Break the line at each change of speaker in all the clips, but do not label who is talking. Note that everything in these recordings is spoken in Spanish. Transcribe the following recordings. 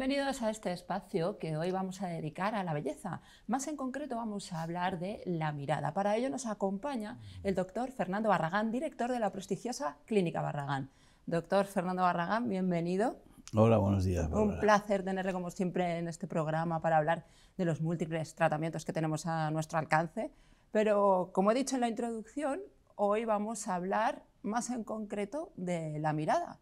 Bienvenidos a este espacio que hoy vamos a dedicar a la belleza. Más en concreto vamos a hablar de la mirada. Para ello nos acompaña el doctor Fernando Barragán, director de la prestigiosa Clínica Barragán. Doctor Fernando Barragán, bienvenido.
Hola, buenos días. Un
placer tenerle como siempre en este programa para hablar de los múltiples tratamientos que tenemos a nuestro alcance. Pero como he dicho en la introducción, hoy vamos a hablar más en concreto de la mirada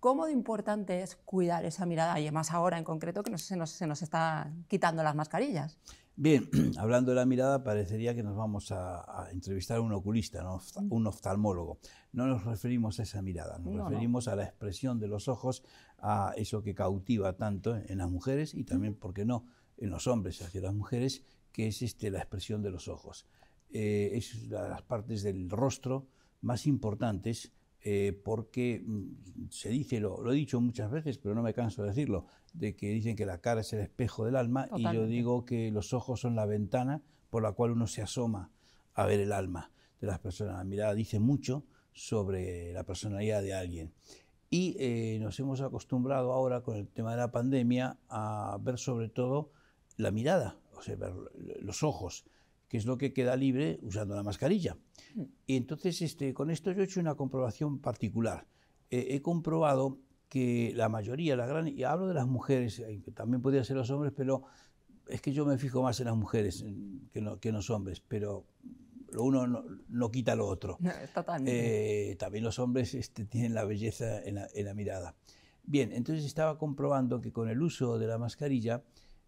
cómo de importante es cuidar esa mirada, y más ahora en concreto que no se nos, está están quitando las mascarillas.
Bien, hablando de la mirada, parecería que nos vamos a, entrevistar a un oculista, mm. un oftalmólogo. No nos referimos a esa mirada, nos referimos a la expresión de los ojos, a eso que cautiva tanto en las mujeres y también, ¿por qué no?, en los hombres hacia las mujeres, que es este, la expresión de los ojos. Eh, es una de las partes del rostro más importantes eh, porque mm, se dice, lo, he dicho muchas veces, pero no me canso de decirlo, de que dicen que la cara es el espejo del alma y yo digo que los ojos son la ventana por la cual uno se asoma a ver el alma de las personas. La mirada dice mucho sobre la personalidad de alguien. Y eh, nos hemos acostumbrado ahora con el tema de la pandemia a ver sobre todo la mirada, o sea, ver los ojos que es lo que queda libre usando la mascarilla. Mm. Y entonces, este, con esto yo he hecho una comprobación particular. Eh, he comprobado que la mayoría, la gran, y hablo de las mujeres, eh, también podría ser los hombres, pero es que yo me fijo más en las mujeres que, que en los hombres, pero lo uno no, quita lo otro. Eh, también los hombres este, tienen la belleza en la, en la mirada. Bien, entonces estaba comprobando que con el uso de la mascarilla,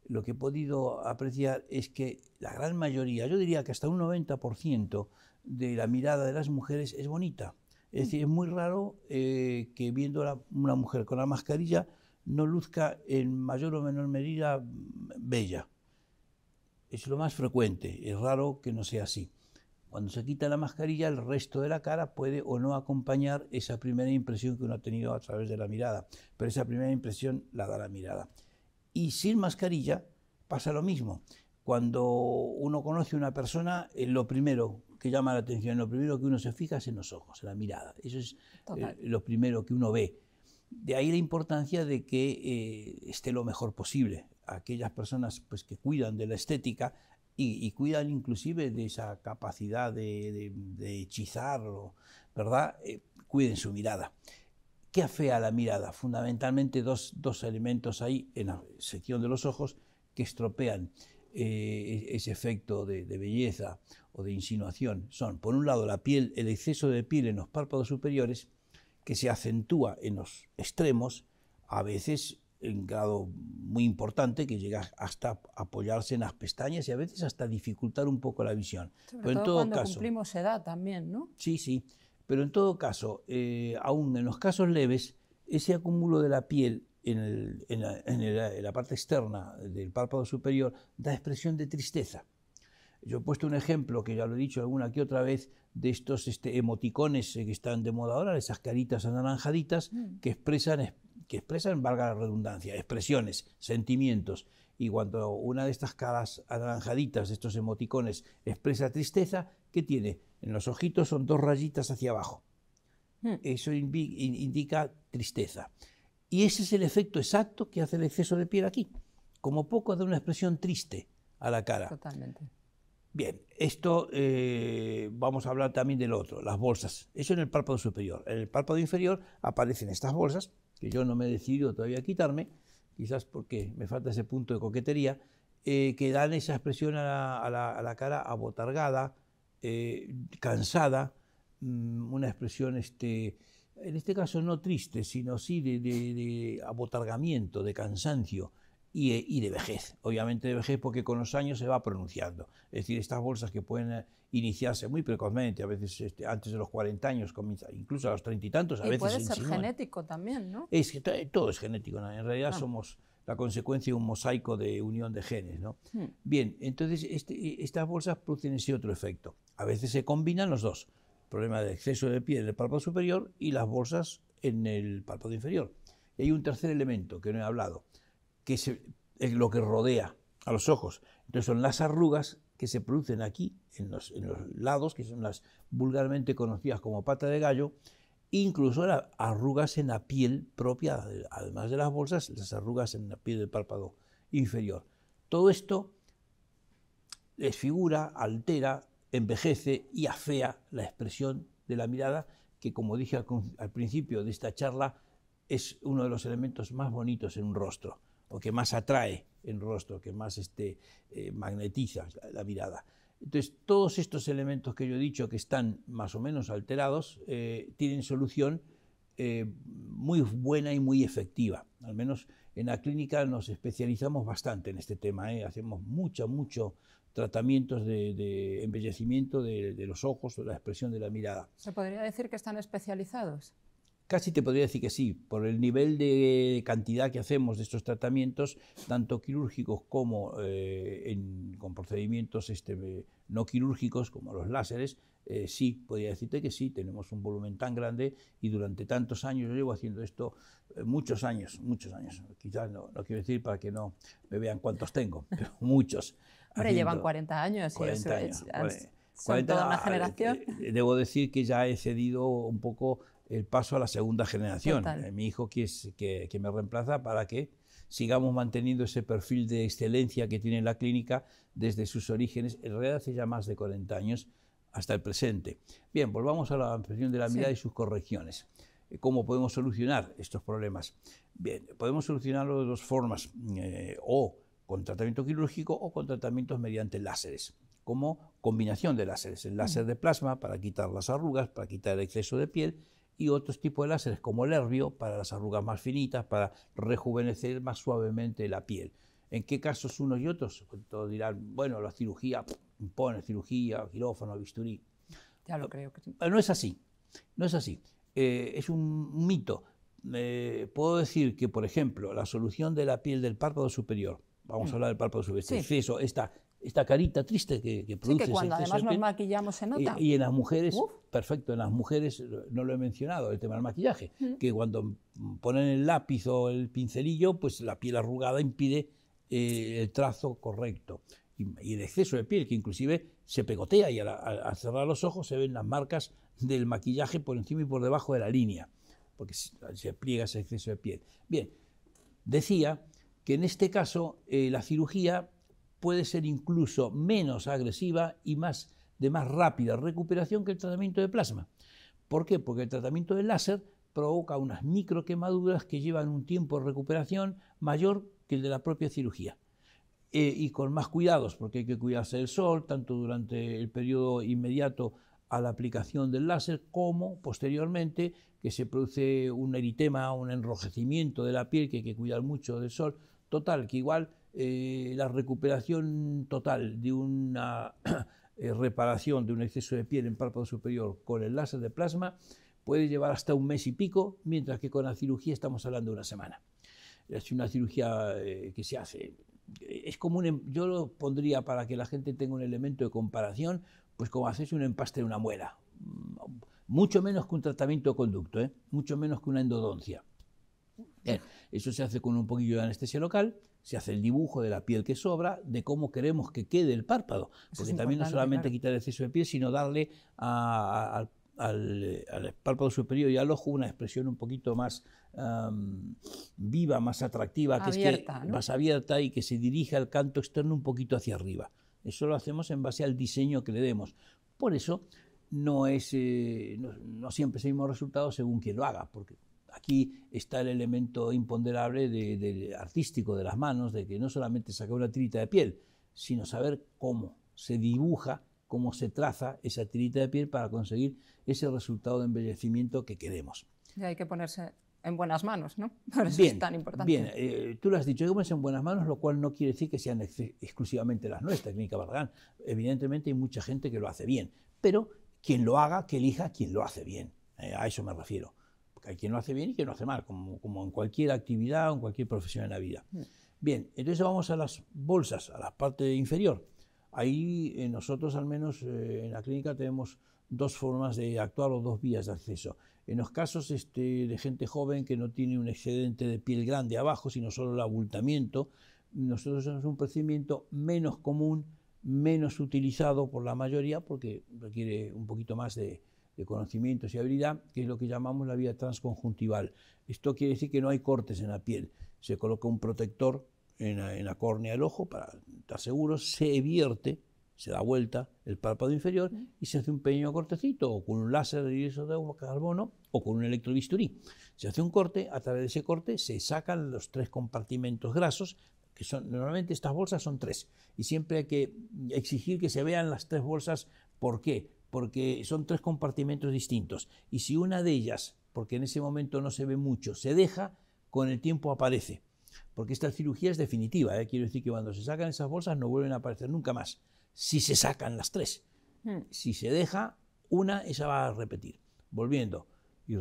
lo que he podido apreciar es que la gran mayoría, yo diría que hasta un 90% de la mirada de las mujeres es bonita. Es mm. decir, es muy raro eh, que viendo a una mujer con la mascarilla no luzca en mayor o menor medida bella. Es lo más frecuente, es raro que no sea así. Cuando se quita la mascarilla, el resto de la cara puede o no acompañar esa primera impresión que uno ha tenido a través de la mirada, pero esa primera impresión la da la mirada. Y sin mascarilla pasa lo mismo. Cuando uno conoce a una persona, eh, lo primero que llama la atención, lo primero que uno se fija es en los ojos, en la mirada. Eso es eh, lo primero que uno ve. De ahí la importancia de que eh, esté lo mejor posible. Aquellas personas pues, que cuidan de la estética y, cuidan inclusive de esa capacidad de, de, hechizar, ¿verdad? cuiden su mirada. ¿Qué afea la mirada. Fundamentalmente dos, dos elementos ahí en la sección de los ojos que estropean eh, ese efecto de, belleza o de insinuación. Son, por un lado, la piel, el exceso de piel en los párpados superiores, que se acentúa en los extremos, a veces en grado muy importante, que llega hasta apoyarse en las pestañas y a veces hasta dificultar un poco la visión. Sobre Pero todo en todo cuando
cumplimos edad también, ¿no?
Sí, sí. Pero en todo caso, eh, aún en los casos leves, ese acúmulo de la piel en, la, parte externa del párpado superior da expresión de tristeza. Yo he puesto un ejemplo, que ya lo he dicho alguna que otra vez, de estos este, emoticones eh, que están de moda ahora, esas caritas anaranjaditas mm. que, expresan, que expresan, valga la redundancia, expresiones, sentimientos. Y cuando una de estas caras anaranjaditas, de estos emoticones, expresa tristeza, ¿Qué tiene en los ojitos son dos rayitas hacia abajo. Hmm. Eso indica tristeza. Y ese es el efecto exacto que hace el exceso de piel aquí. Como poco da una expresión triste a la cara. Totalmente. Bien, esto eh, vamos a hablar también del otro, las bolsas. Eso en el párpado superior. En el párpado inferior aparecen estas bolsas, que yo no me he decidido todavía a quitarme, quizás porque me falta ese punto de coquetería, eh, que dan esa expresión a la cara abotargada, eh, cansada, mm, una expresión, este, en este caso no triste, sino sí de, abotargamiento, de cansancio eh, y, de vejez. Obviamente de vejez porque con los años se va pronunciando. Es decir, estas bolsas que pueden eh, iniciarse muy precozmente, a veces este, antes de los 40 años, comienza, incluso a los 30 y tantos, a y veces... Puede ser genético
también, ¿no?
Es, todo es genético, en realidad ah. somos la consecuencia de un mosaico de unión de genes. ¿no? Hmm. Bien, entonces este, e-, estas bolsas producen ese otro efecto. A veces se combinan los dos, problema de exceso de piel en el párpado superior y las bolsas en el párpado inferior. Y hay un tercer elemento que no he hablado, que es lo que rodea a los ojos. Entonces son las arrugas que se producen aquí, en los, lados, que son las vulgarmente conocidas como pata de gallo, incluso las arrugas en la piel propia, además de las bolsas, las arrugas en la piel del párpado inferior. Todo esto desfigura, altera envejece y afea la expresión de la mirada, que como dije al, principio de esta charla, es uno de los elementos más bonitos en un rostro, o que más atrae en rostro, que más este, eh, magnetiza la, mirada. Entonces, todos estos elementos que yo he dicho que están más o menos alterados, eh, tienen solución eh, muy buena y muy efectiva. Al menos en la clínica nos especializamos bastante en este tema, hacemos mucho, mucho tratamientos de, embellecimiento de, los ojos, o la expresión de la mirada.
¿Se podría decir que están especializados?
Casi te podría decir que sí, por el nivel de cantidad que hacemos de estos tratamientos, tanto quirúrgicos como eh, con procedimientos este, no quirúrgicos, como los láseres, eh, sí, podría decirte que sí, tenemos un volumen tan grande y durante tantos años, yo llevo haciendo esto eh, muchos años, muchos años, quizás no, quiero decir para que no me vean cuántos tengo, pero muchos. Hombre, llevan 40
años. 40 años toda una eh, generación.
Debo decir que ya he cedido un poco el paso a la segunda generación. Mi hijo que, es, que, que me reemplaza para que sigamos manteniendo ese perfil de excelencia que tiene la clínica desde sus orígenes, en realidad hace ya más de 40 años, hasta el presente. Bien, volvamos a la ampliación de la mirada y sus correcciones. Eh, ¿Cómo podemos solucionar estos problemas? Bien, podemos solucionarlo de dos formas, eh, o con tratamiento quirúrgico o con tratamientos mediante láseres, como combinación de láseres, el láser mm. de plasma para quitar las arrugas, para quitar el exceso de piel, y otros tipos de láseres como el herbio para las arrugas más finitas, para rejuvenecer más suavemente la piel. ¿En qué casos unos y otros? Pues todos dirán, bueno, la cirugía Pone cirugía, quirófano, bisturí. Ya lo creo que ah, No es así, no es así. Eh, es un mito. Eh, puedo decir que, por ejemplo, la solución de la piel del párpado superior, vamos mm. a hablar del párpado superior, este exceso, esta, carita triste que, produce. Sí, que cuando además nos
maquillamos se nota. Y,
en las mujeres, perfecto, en las mujeres no lo he mencionado, el tema del maquillaje, mm. que cuando ponen el lápiz o el pincelillo, pues la piel arrugada impide eh, el trazo correcto y el exceso de piel, que inclusive se pegotea y al, cerrar los ojos se ven las marcas del maquillaje por encima y por debajo de la línea, porque se pliega ese exceso de piel. Bien, decía que en este caso eh, la cirugía puede ser incluso menos agresiva y más, de más rápida recuperación que el tratamiento de plasma. ¿Por qué? Porque el tratamiento de láser provoca unas microquemaduras que llevan un tiempo de recuperación mayor que el de la propia cirugía. Eh, y con más cuidados, porque hay que cuidarse del sol, tanto durante el periodo inmediato a la aplicación del láser como posteriormente que se produce un eritema, un enrojecimiento de la piel que hay que cuidar mucho del sol. Total, que igual eh, la recuperación total de una eh, reparación de un exceso de piel en párpado superior con el láser de plasma puede llevar hasta un mes y pico, mientras que con la cirugía estamos hablando de una semana. Es una cirugía que se hace es como em, yo lo pondría para que la gente tenga un elemento de comparación, pues como haces un empaste en una muela. Mm, mucho menos que un tratamiento de conducto, ¿eh? mucho menos que una endodoncia. eso se hace con un poquillo de anestesia local, se hace el dibujo de la piel que sobra, de cómo queremos que quede el párpado, porque también no solamente quitar el exceso de piel, sino darle a, al, eh, al párpado superior y al ojo una expresión un poquito más viva, más atractiva, que más abierta y que se dirija al canto externo un poquito hacia arriba. Eso lo hacemos en base al diseño que le demos. Por eso no, es, eh, no, siempre seguimos resultados según quien lo haga, porque aquí está el elemento imponderable artístico de las manos, de que no solamente saca una tirita de piel, sino saber cómo se dibuja cómo se traza esa tirita de piel para conseguir ese resultado de embellecimiento que queremos.
Y hay que ponerse en buenas manos, ¿no? Por eso es tan importante. Bien,
eh, tú lo has dicho, hay que ponerse en buenas manos, lo cual no quiere decir que sean exclusivamente las nuestras, Clínica Barragán. Evidentemente hay mucha gente que lo hace bien, pero quien lo haga, que elija quien lo hace bien. Eh, a eso me refiero. Porque hay quien lo hace bien y quien lo hace mal, como, como en cualquier actividad o en cualquier profesión en la vida. Mm. Bien, entonces vamos a las bolsas, a la parte inferior. Ahí eh, nosotros al menos eh, en la clínica tenemos dos formas de actuar o dos vías de acceso. En los casos este, de gente joven que no tiene un excedente de piel grande abajo, sino solo el abultamiento, nosotros tenemos un procedimiento menos común, menos utilizado por la mayoría, porque requiere un poquito más de, de conocimientos y habilidad, que es lo que llamamos la vía transconjuntival. Esto quiere decir que no hay cortes en la piel. Se coloca un protector en la, córnea del ojo, para estar seguro, se vierte, se da vuelta el párpado inferior y se hace un pequeño cortecito, o con un láser de dióxido de carbono, o con un electrobisturí. Se hace un corte, a través de ese corte se sacan los tres compartimentos grasos, que son, normalmente estas bolsas son tres, y siempre hay que exigir que se vean las tres bolsas, ¿por qué? Porque son tres compartimentos distintos, y si una de ellas, porque en ese momento no se ve mucho, se deja, con el tiempo aparece porque esta cirugía es definitiva. ¿eh? Quiero decir que cuando se sacan esas bolsas no vuelven a aparecer nunca más, si se sacan las tres. Hmm. Si se deja una, esa va a repetir, volviendo y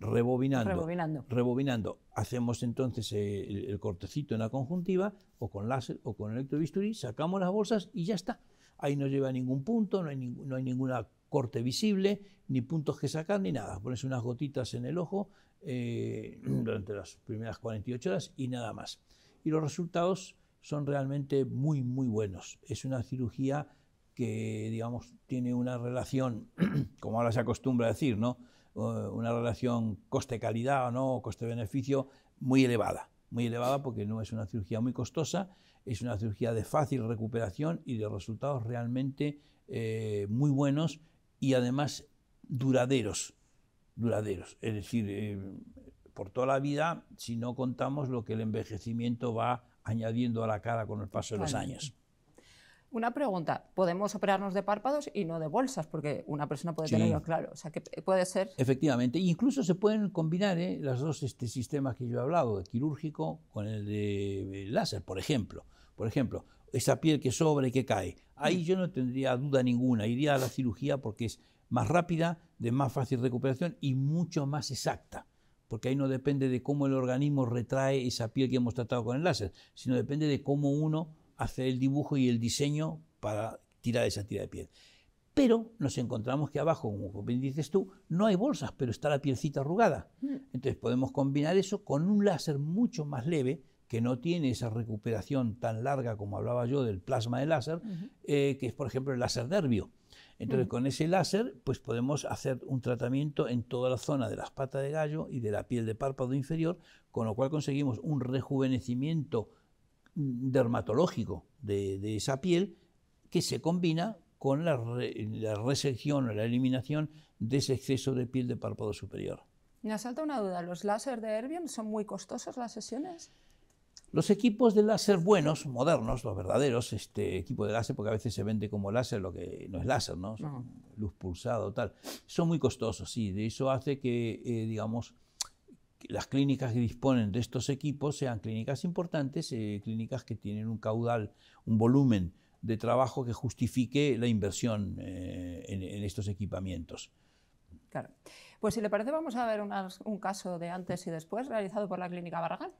rebobinando, rebobinando, Hacemos entonces el, cortecito en la conjuntiva, o con láser o con electrobisturí, sacamos las bolsas y ya está. Ahí no lleva ningún punto, no hay, no hay ninguna corte visible, ni puntos que sacar, ni nada. Pones unas gotitas en el ojo eh, durante las primeras 48 horas y nada más. Y los resultados son realmente muy, muy buenos. Es una cirugía que, digamos, tiene una relación, como ahora se acostumbra a decir, ¿no? Eh, una relación coste-calidad o no, coste-beneficio muy elevada, muy elevada porque no es una cirugía muy costosa, es una cirugía de fácil recuperación y de resultados realmente eh, muy buenos y además duraderos, duraderos, es decir, eh, por toda la vida, si no contamos lo que el envejecimiento va añadiendo a la cara con el paso de los años.
Una pregunta, ¿podemos operarnos de párpados y no de bolsas? Porque una persona puede tenerlo claro, o sea, que puede ser...
Efectivamente, incluso se pueden combinar ¿eh? los dos este, sistemas que yo he hablado, el quirúrgico con el de eh, láser, por ejemplo. Por ejemplo, esa piel que sobre y que cae, ahí yo no tendría duda ninguna, iría a la cirugía porque es más rápida, de más fácil recuperación y mucho más exacta, porque ahí no depende de cómo el organismo retrae esa piel que hemos tratado con el láser, sino depende de cómo uno hace el dibujo y el diseño para tirar esa tira de piel. Pero nos encontramos que abajo, como bien dices tú, no hay bolsas, pero está la pielcita arrugada. Mm. Entonces podemos combinar eso con un láser mucho más leve, que no tiene esa recuperación tan larga como hablaba yo del plasma de láser, eh, que es por ejemplo el láser nervio. Entonces, mm. con ese láser, pues podemos hacer un tratamiento en toda la zona de las patas de gallo y de la piel de párpado inferior, con lo cual conseguimos un rejuvenecimiento mm, dermatológico de, esa piel que se combina con la, resección o la eliminación de ese exceso de piel de párpado superior.
Me asalta una duda, ¿los láser de Erbium son muy costosos las sesiones?
Los equipos de láser buenos, modernos, los verdaderos, este equipo de láser, porque a veces se vende como láser lo que no es láser, ¿no? pulsada Luz pulsado, tal. Son muy costosos, sí. De eso hace que, eh, digamos, las clínicas que disponen de estos equipos sean clínicas importantes, eh, clínicas que tienen un caudal, un volumen de trabajo que justifique la inversión eh, en, estos equipamientos.
Claro. Pues si le parece, vamos a ver un caso de antes y después realizado por la Clínica Barragán.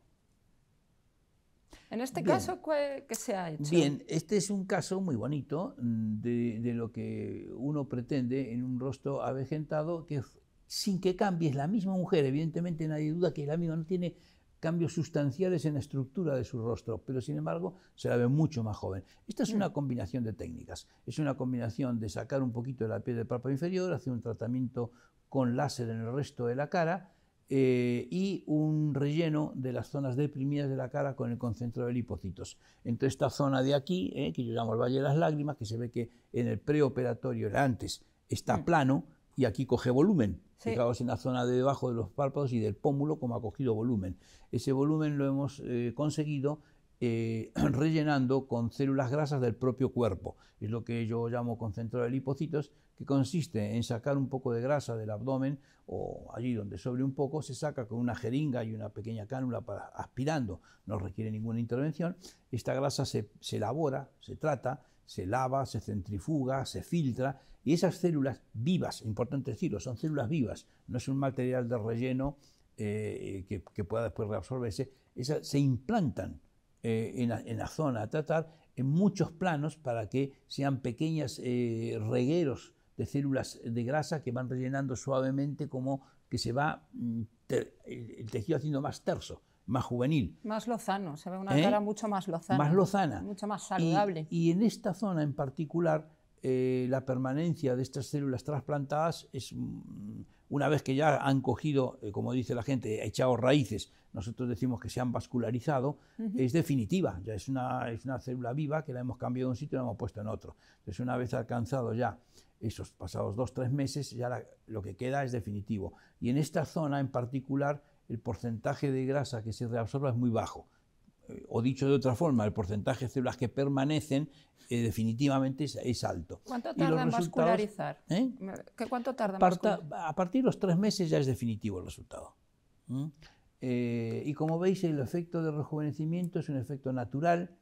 En este caso, ¿qué, se ha hecho? Bien,
este es un caso muy bonito mm, de, lo que uno pretende en un rostro avejentado, que sin que cambie, es la misma mujer, evidentemente nadie duda que el amigo no tiene cambios sustanciales en la estructura de su rostro, pero sin embargo se la ve mucho más joven. Esta es una mm. combinación de técnicas. Es una combinación de sacar un poquito de la piel del párpado inferior, hacer un tratamiento con láser en el resto de la cara, eh, y un relleno de las zonas deprimidas de la cara con el concentrado de hipocitos. Entre esta zona de aquí, eh, que yo llamo el Valle de las Lágrimas, que se ve que en el preoperatorio, era antes, está mm. plano y aquí coge volumen. Fijaos en la zona de debajo de los párpados y del pómulo como ha cogido volumen. Ese volumen lo hemos eh, conseguido eh, rellenando con células grasas del propio cuerpo. Es lo que yo llamo concentrado de lipocitos, que consiste en sacar un poco de grasa del abdomen o allí donde sobre un poco, se saca con una jeringa y una pequeña cánula para, aspirando, no requiere ninguna intervención. Esta grasa se, elabora, se trata, se lava, se centrifuga, se filtra y esas células vivas, importante decirlo, son células vivas, no es un material de relleno eh, que, pueda después reabsorberse, se implantan eh, en, la, zona a tratar en muchos planos para que sean pequeños eh, regueros de células de grasa que van rellenando suavemente como que se va mm, el tejido haciendo más terso, más juvenil.
Más lozano, se ve una ¿Eh? cara mucho más lozana. Más lozana. Mucho más saludable.
Y, en esta zona en particular, la permanencia de estas células trasplantadas es mm, una vez que ya han cogido, eh, como dice la gente, echado raíces, nosotros decimos que se han vascularizado, es definitiva, ya es una, es una célula viva que la hemos cambiado de un sitio y la hemos puesto en otro. Entonces, una vez alcanzado ya esos pasados dos, tres meses, ya lo que queda es definitivo. Y en esta zona en particular, el porcentaje de grasa que se reabsorba es muy bajo o dicho de otra forma, el porcentaje de células que permanecen eh, definitivamente es, alto. ¿Cuánto ¿eh? tarda en vascularizar? ¿Cuánto tarda A partir de los tres meses ya es definitivo el resultado. Eh, y como veis, el efecto de rejuvenecimiento es un efecto natural,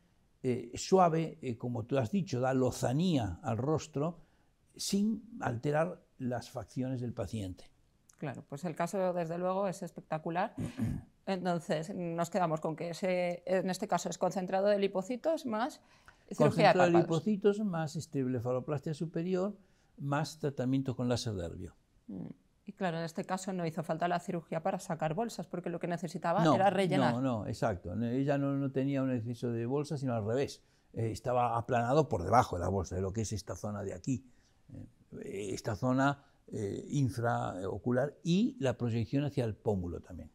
suave, como tú has dicho, da lozanía al rostro sin alterar las facciones del paciente.
Claro, pues el caso desde luego es espectacular. Entonces nos quedamos con que en este caso es concentrado de lipocitos más cirugía concentrado de
lipocitos más esteblefaloplastia superior más tratamiento con láser de mm.
Y claro, en este caso no hizo falta la cirugía para sacar bolsas, porque lo que necesitaba era rellenar. No,
no, exacto. Ella no, tenía un exceso de bolsa, sino al revés. Eh, estaba aplanado por debajo de la bolsa, de lo que es esta zona de aquí. Eh, esta zona eh, infraocular y la proyección hacia el pómulo también.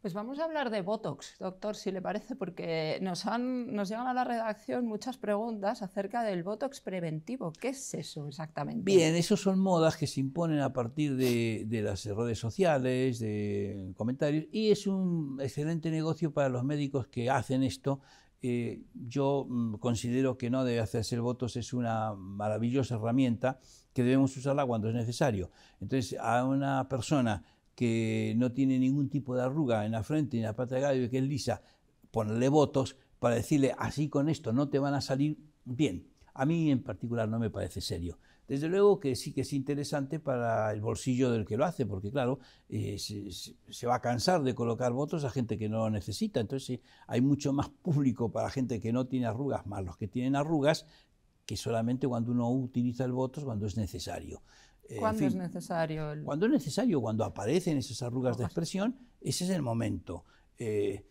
Pues vamos a hablar de Botox, doctor, si le parece, porque nos, han, nos llegan a la redacción muchas preguntas acerca del Botox preventivo. ¿Qué es eso exactamente? Bien,
esos son modas que se imponen a partir de las redes sociales, de comentarios, y es un excelente negocio para los médicos que hacen esto eh, yo mm, considero que no debe hacerse el voto, es una maravillosa herramienta que debemos usarla cuando es necesario. Entonces, a una persona que no tiene ningún tipo de arruga en la frente ni en la pata de gallo, que es lisa, ponerle votos para decirle así con esto no te van a salir bien. A mí en particular no me parece serio. Desde luego que sí que es interesante para el bolsillo del que lo hace, porque claro, eh, se, va a cansar de colocar votos a gente que no lo necesita. Entonces hay mucho más público para gente que no tiene arrugas, más los que tienen arrugas, que solamente cuando uno utiliza el voto cuando es necesario. Eh, ¿Cuándo es
necesario?
Cuando es necesario, cuando aparecen esas arrugas de expresión, ese es el momento. Eh,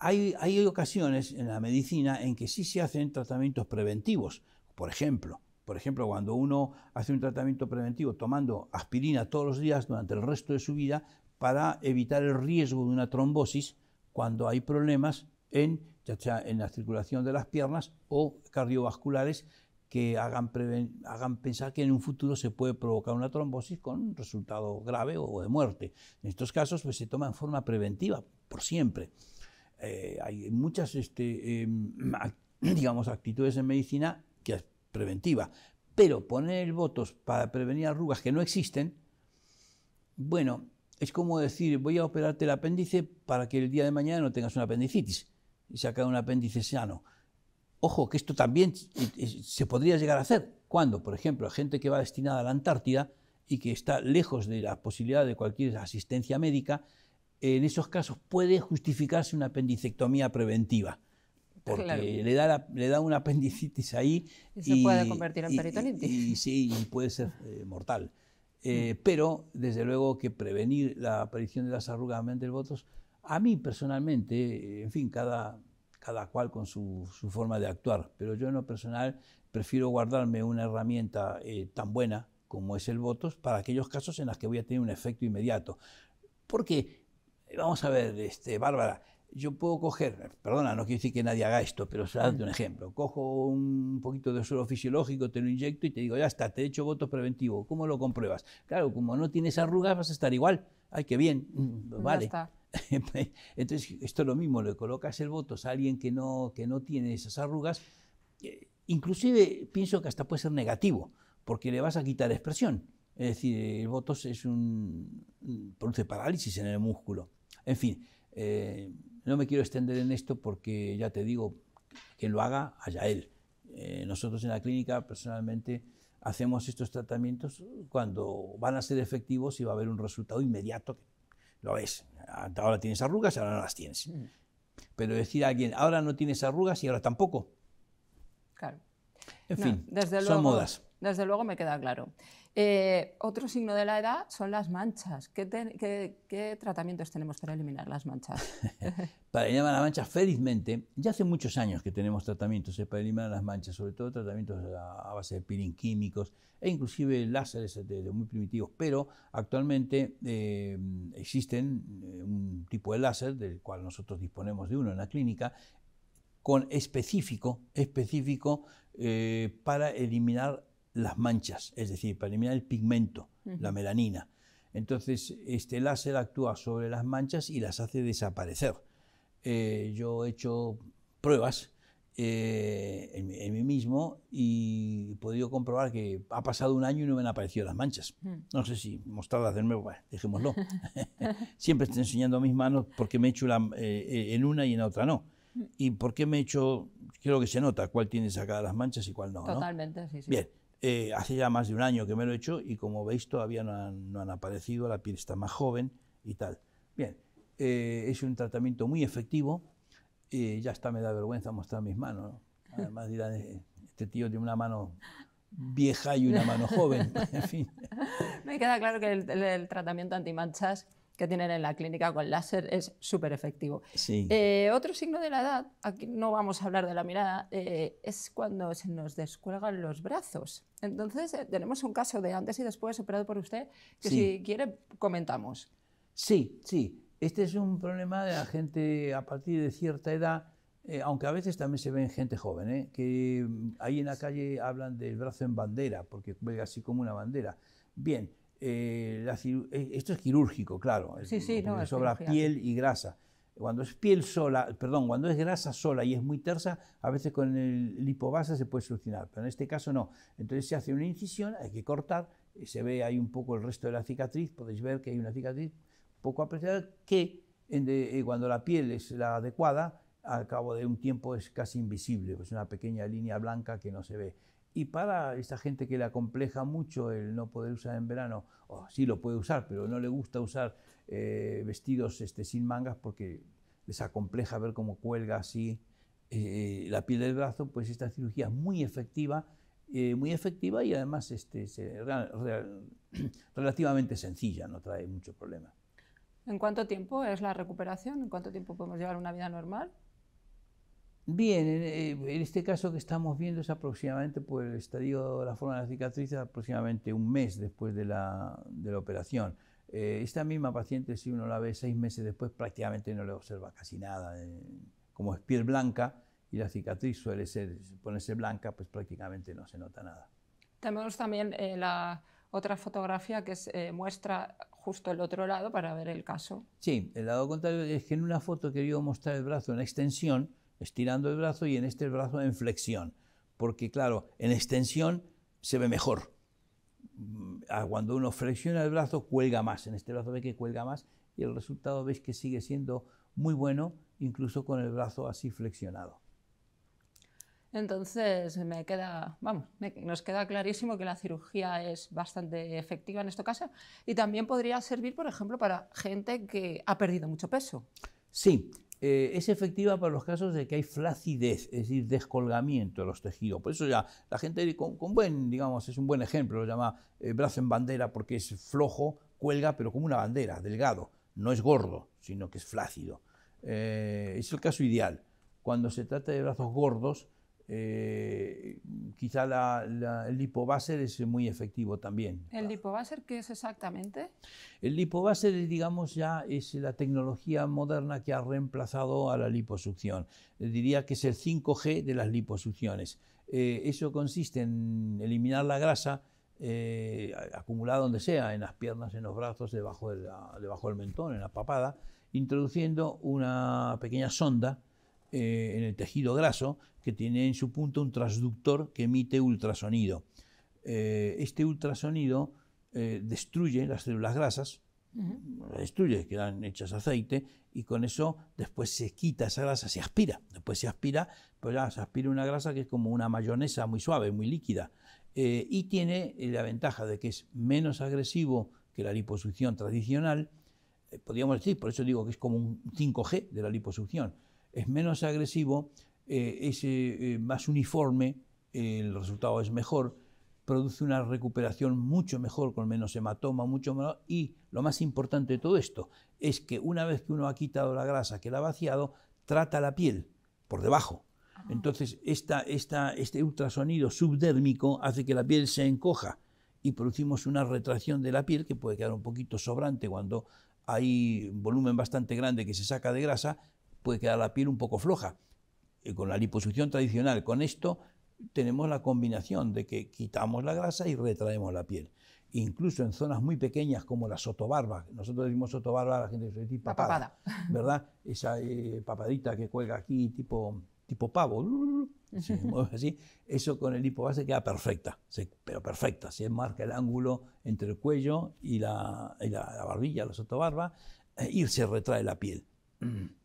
hay, hay ocasiones en la medicina en que sí se hacen tratamientos preventivos. Por ejemplo, por ejemplo, cuando uno hace un tratamiento preventivo tomando aspirina todos los días durante el resto de su vida para evitar el riesgo de una trombosis cuando hay problemas en, en la circulación de las piernas o cardiovasculares que hagan, hagan, pensar que en un futuro se puede provocar una trombosis con un resultado grave o de muerte. En estos casos pues, se toma en forma preventiva, por siempre. Eh, hay muchas este, em, digamos, actitudes en medicina que preventiva, pero poner votos para prevenir arrugas que no existen, bueno, es como decir, voy a operarte el apéndice para que el día de mañana no tengas una apendicitis y acabe un apéndice sano. Ojo, que esto también se podría llegar a hacer. Cuando, por ejemplo, gente que va destinada a la Antártida y que está lejos de la posibilidad de cualquier asistencia médica, en esos casos puede justificarse una apendicectomía preventiva porque le, da le da una apendicitis ahí. Y se puede convertir en peritonitis. Y, sí, y puede ser eh, mortal. Eh, mm. pero, desde luego, que prevenir la aparición de las arrugas del botox, a mí personalmente, en fin, cada, cada cual con su, su, forma de actuar, pero yo en lo personal prefiero guardarme una herramienta eh, tan buena como es el botox para aquellos casos en los que voy a tener un efecto inmediato. Porque, vamos a ver, este, Bárbara, yo puedo coger, perdona, no quiero decir que nadie haga esto, pero hazte mm. un ejemplo. Cojo un poquito de suelo fisiológico, te lo inyecto y te digo, ya está, te he hecho voto preventivo. ¿Cómo lo compruebas? Claro, como no tienes arrugas, vas a estar igual. Ay, qué bien, mm, mm, vale. Entonces, esto es lo mismo, le colocas el voto a alguien que no, que no tiene esas arrugas. Eh, inclusive pienso que hasta puede ser negativo, porque le vas a quitar expresión. Es decir, el voto es un, produce parálisis en el músculo. En fin, eh, no me quiero extender en esto porque ya te digo, que lo haga allá él. Eh, nosotros en la clínica personalmente hacemos estos tratamientos cuando van a ser efectivos y va a haber un resultado inmediato. Lo ves, ahora tienes arrugas, ahora no las tienes. Mm. Pero decir a alguien, ahora no tienes arrugas y ahora tampoco.
Claro. En fin, desde luego, son modas. Desde luego me queda claro. Eh, otro signo de la edad son las manchas. ¿Qué, tratamientos tenemos para eliminar las manchas?
para eliminar las manchas, felizmente, ya hace muchos años que tenemos tratamientos eh, para eliminar las manchas, sobre todo tratamientos a, base de peeling químicos e inclusive láseres de, muy primitivos, pero actualmente eh, existen un tipo de láser, del cual nosotros disponemos de uno en la clínica, con específico, específico para eliminar las manchas, es decir, para eliminar el pigmento, la melanina. Entonces, este láser actúa sobre las manchas y las hace desaparecer. Eh, yo he hecho pruebas eh, en, mí mismo y he podido comprobar que ha pasado un año y no me han aparecido las manchas. Mm. No sé si mostrarlas de nuevo, dejémoslo. Siempre estoy enseñando a mis manos porque me he hecho eh, en una y en otra no. Mm. Y por qué me he hecho, creo que se nota cuál tiene sacadas las manchas y cuál no.
Totalmente, sí, sí. Bien,
eh, hace ya más de un año que me lo he hecho y como veis todavía no han, aparecido, la piel está más joven y tal. Bien, eh, es un tratamiento muy efectivo eh, ya está, me da vergüenza mostrar mis manos. Además este tío tiene una mano vieja y una mano joven.
Me queda claro que el, el tratamiento antimanchas que tienen en la clínica con láser es súper efectivo. Eh, otro signo de la edad, aquí no vamos a hablar de la mirada, eh, es cuando se nos descuelgan los brazos. Entonces, eh, tenemos un caso de antes y después operado por usted, que si quiere comentamos.
Sí, sí. Este es un problema de la gente a partir de cierta edad, aunque a veces también se ven gente joven, que mm, ahí en la calle hablan del brazo en bandera, porque cuelga así como una bandera. Bien, eh, eh, esto es quirúrgico, claro, eh, sí, sí, sobra piel y grasa. Cuando es piel sola, perdón, cuando es grasa sola y es muy tersa, a veces con el lipobasa se puede solucionar, pero en este caso no. Entonces se hace una incisión, hay que cortar, se ve ahí un poco el resto de la cicatriz, podéis ver que hay una cicatriz poco apreciada que cuando la piel es la adecuada, al cabo de un tiempo es casi invisible, es pues una pequeña línea blanca que no se ve. Y para esta gente que le acompleja mucho el no poder usar en verano, o sí lo puede usar, pero no le gusta usar eh, vestidos este, sin mangas porque les acompleja ver cómo cuelga así eh, la piel del brazo, pues esta cirugía es muy efectiva, eh, muy efectiva y además este, relativamente sencilla, no trae mucho problema.
¿En cuánto tiempo es la recuperación? ¿En cuánto tiempo podemos llevar una vida normal?
Bien, eh, en, este caso que estamos viendo es aproximadamente por el estadio de la forma de la cicatriz, aproximadamente un mes después de la, operación. Eh, esta misma paciente, si uno la ve seis meses después, prácticamente no le observa casi nada. Eh, como es piel blanca y la cicatriz suele ser, ponerse blanca, pues prácticamente no se nota nada.
Tenemos también la otra fotografía que muestra justo el otro lado para ver el caso.
Sí, el lado contrario es que en una foto quería mostrar el brazo en extensión estirando el brazo y en este brazo en flexión, porque claro, en extensión se ve mejor. Mm, ah, cuando uno flexiona el brazo, cuelga más, en este brazo ve que cuelga más y el resultado veis que sigue siendo muy bueno, incluso con el brazo así flexionado.
Entonces, me queda, vamos, nos queda clarísimo que la cirugía es bastante efectiva en este caso y también podría servir, por ejemplo, para gente que ha perdido mucho peso. Sí, eh, es efectiva para los casos
de que hay flacidez, es decir, descolgamiento de los tejidos. Por eso ya la gente con, buen, digamos, es un buen ejemplo, lo llama eh, brazo en bandera porque es flojo, cuelga, pero como una bandera, delgado. No es gordo, sino que es flácido. Eh, es el caso ideal. Cuando se trata de brazos gordos, eh, quizá la, el lipobaser es muy efectivo también.
¿El lipobaser qué es exactamente?
El lipobaser, digamos, ya es la tecnología moderna que ha reemplazado a la liposucción. Eh, diría que es el 5G de las liposucciones. Eh, eso consiste en eliminar la grasa acumulada donde sea, en las piernas, en los brazos, debajo del mentón, en la papada, introduciendo una pequeña sonda eh, en el tejido graso que tiene en su punto un transductor que emite ultrasonido. Eh, este ultrasonido eh, destruye las células grasas, las destruye, quedan hechas aceite, y con eso después se quita esa grasa, se aspira. Después se aspira, pues ya se aspira una grasa que es como una mayonesa muy suave, muy líquida. y tiene la ventaja de que es menos agresivo que la liposucción tradicional. podríamos decir, por eso digo que es como un 5G de la liposucción es menos agresivo, eh, es eh, más uniforme, eh, el resultado es mejor, produce una recuperación mucho mejor, con menos hematoma, mucho menos. Y lo más importante de todo esto es que una vez que uno ha quitado la grasa, que la ha vaciado, trata la piel por debajo. Entonces, esta, este ultrasonido subdérmico hace que la piel se encoja y producimos una retracción de la piel que puede quedar un poquito sobrante cuando hay volumen bastante grande que se saca de grasa, puede quedar la piel un poco floja. con la liposucción tradicional, con esto tenemos la combinación de que quitamos la grasa y retraemos la piel. Incluso en zonas muy pequeñas como la sotobarba, nosotros decimos sotobarba, la gente dice papada, papada. ¿verdad? Esa eh, papadita que cuelga aquí tipo, tipo pavo, así, eso con el base queda perfecta, pero perfecta, se marca el ángulo entre el cuello y la, barbilla, la sotobarba, e, y se retrae la piel.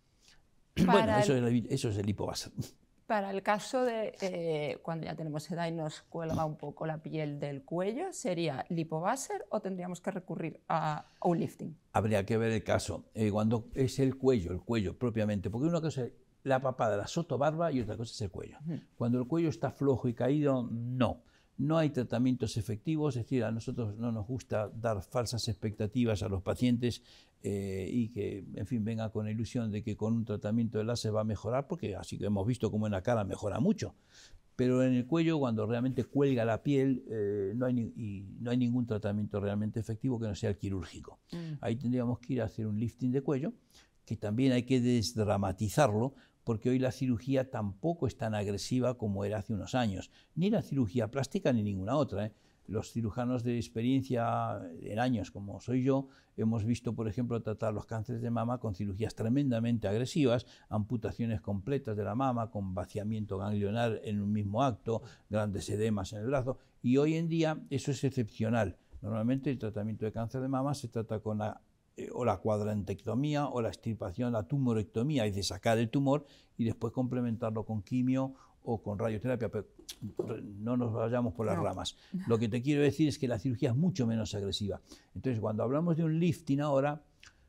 bueno, eso, es el hipobasa.
Para el caso de eh, cuando ya tenemos edad y nos cuelga un poco la piel del cuello, ¿sería lipobáser o tendríamos que recurrir a, un lifting?
Habría que ver el caso. Eh, cuando es el cuello, el cuello propiamente, porque una cosa es la papada, la sotobarba y otra cosa es el cuello. Cuando el cuello está flojo y caído, no no hay tratamientos efectivos, es decir, a nosotros no nos gusta dar falsas expectativas a los pacientes eh, y que, en fin, venga con la ilusión de que con un tratamiento de láser va a mejorar, porque así que hemos visto como en la cara mejora mucho. Pero en el cuello, cuando realmente cuelga la piel, eh, no, hay ningún tratamiento realmente efectivo que no sea el quirúrgico. Mm. Ahí tendríamos que ir a hacer un lifting de cuello, que también hay que desdramatizarlo, porque hoy la cirugía tampoco es tan agresiva como era hace unos años, ni la cirugía plástica ni ninguna otra. ¿eh? Los cirujanos de experiencia en años, como soy yo, hemos visto, por ejemplo, tratar los cánceres de mama con cirugías tremendamente agresivas, amputaciones completas de la mama, con vaciamiento ganglionar en un mismo acto, grandes edemas en el brazo, y hoy en día eso es excepcional. Normalmente el tratamiento de cáncer de mama se trata con la eh, o la cuadrantectomía o la extirpación, la tumorectomía, es de sacar el tumor y después complementarlo con quimio o con radioterapia, pero no nos vayamos por las ramas. Lo que te quiero decir es que la cirugía es mucho menos agresiva. Entonces, cuando hablamos de un lifting ahora,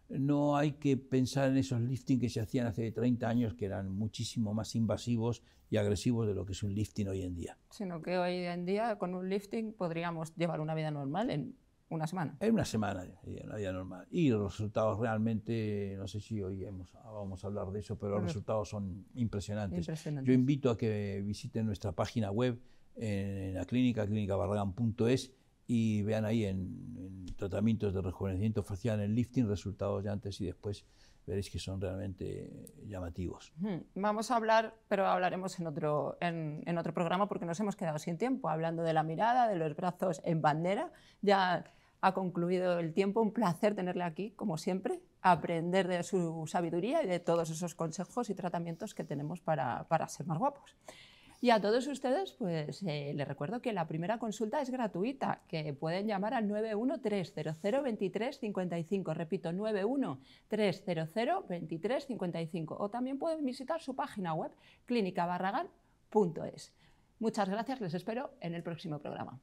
no hay que pensar en esos lifting que se hacían hace 30 años, que eran muchísimo más invasivos y agresivos de lo que es un lifting hoy en día.
Sino que hoy en día con un lifting podríamos llevar una vida normal en ¿Una semana? En una
semana, en normal. Y los resultados realmente, no sé si hoy ah, vamos a hablar de eso, pero los resultados son impresionantes. Yo invito a que visiten nuestra página web en, la clínica, clínicabarragán.es, y vean ahí en, tratamientos de rejuvenecimiento facial, en lifting, resultados de antes y después. Veréis que son realmente llamativos.
Vamos a hablar, pero hablaremos en otro, en, en otro programa porque nos hemos quedado sin tiempo, hablando de la mirada, de los brazos en bandera. Ya ha concluido el tiempo. Un placer tenerle aquí, como siempre, aprender de su sabiduría y de todos esos consejos y tratamientos que tenemos para, ser más guapos. Y a todos ustedes, pues eh, les recuerdo que la primera consulta es gratuita, que pueden llamar al 913002355, repito, 913002355, o también pueden visitar su página web clínicabarragán.es. Muchas gracias, les espero en el próximo programa.